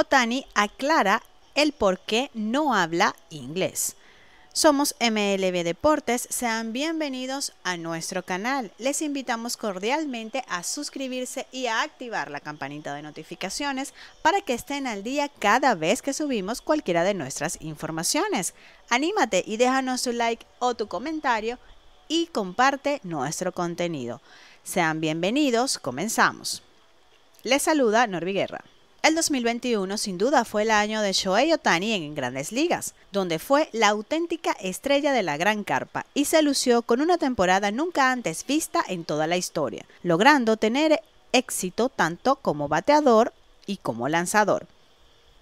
Otani aclara el por qué no habla inglés. Somos MLB Deportes, sean bienvenidos a nuestro canal. Les invitamos cordialmente a suscribirse y a activar la campanita de notificaciones para que estén al día cada vez que subimos cualquiera de nuestras informaciones. Anímate y déjanos tu like o tu comentario y comparte nuestro contenido. Sean bienvenidos, comenzamos. Les saluda Norby el 2021 sin duda fue el año de Shohei Ohtani en Grandes Ligas, donde fue la auténtica estrella de la gran carpa y se lució con una temporada nunca antes vista en toda la historia, logrando tener éxito tanto como bateador y como lanzador.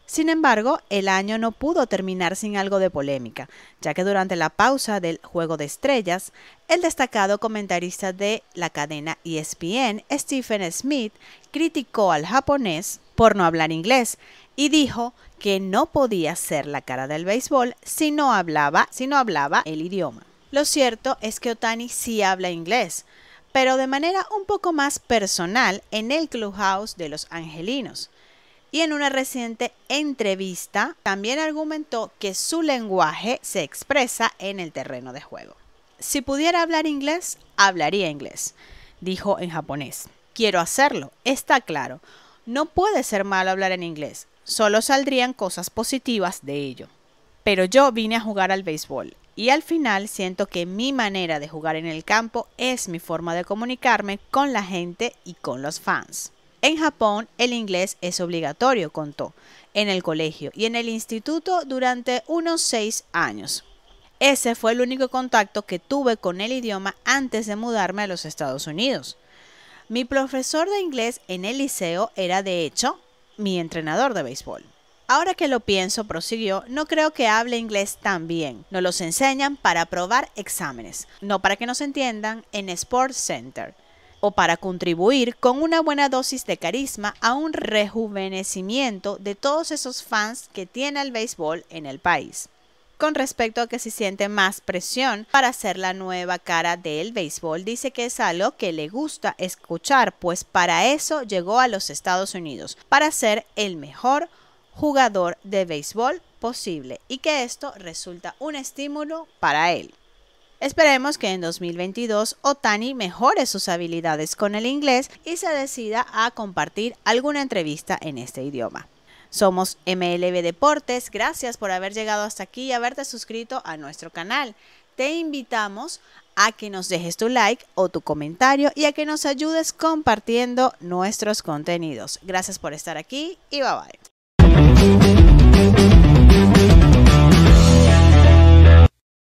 Sin embargo, el año no pudo terminar sin algo de polémica, ya que durante la pausa del Juego de Estrellas, el destacado comentarista de la cadena ESPN, Stephen Smith, criticó al japonés por no hablar inglés y dijo que no podía ser la cara del béisbol si no hablaba, si no hablaba el idioma. Lo cierto es que Otani sí habla inglés, pero de manera un poco más personal en el clubhouse de los angelinos. Y en una reciente entrevista también argumentó que su lenguaje se expresa en el terreno de juego. Si pudiera hablar inglés, hablaría inglés, dijo en japonés. Quiero hacerlo, está claro no puede ser malo hablar en inglés, solo saldrían cosas positivas de ello. Pero yo vine a jugar al béisbol y al final siento que mi manera de jugar en el campo es mi forma de comunicarme con la gente y con los fans. En Japón el inglés es obligatorio, contó, en el colegio y en el instituto durante unos seis años. Ese fue el único contacto que tuve con el idioma antes de mudarme a los Estados Unidos. Mi profesor de inglés en el liceo era de hecho mi entrenador de béisbol. Ahora que lo pienso, prosiguió, no creo que hable inglés tan bien. Nos los enseñan para aprobar exámenes, no para que nos entiendan en Sports Center o para contribuir con una buena dosis de carisma a un rejuvenecimiento de todos esos fans que tiene el béisbol en el país con respecto a que se siente más presión para ser la nueva cara del béisbol. Dice que es algo que le gusta escuchar, pues para eso llegó a los Estados Unidos, para ser el mejor jugador de béisbol posible y que esto resulta un estímulo para él. Esperemos que en 2022 Otani mejore sus habilidades con el inglés y se decida a compartir alguna entrevista en este idioma. Somos MLB Deportes, gracias por haber llegado hasta aquí y haberte suscrito a nuestro canal. Te invitamos a que nos dejes tu like o tu comentario y a que nos ayudes compartiendo nuestros contenidos. Gracias por estar aquí y bye bye.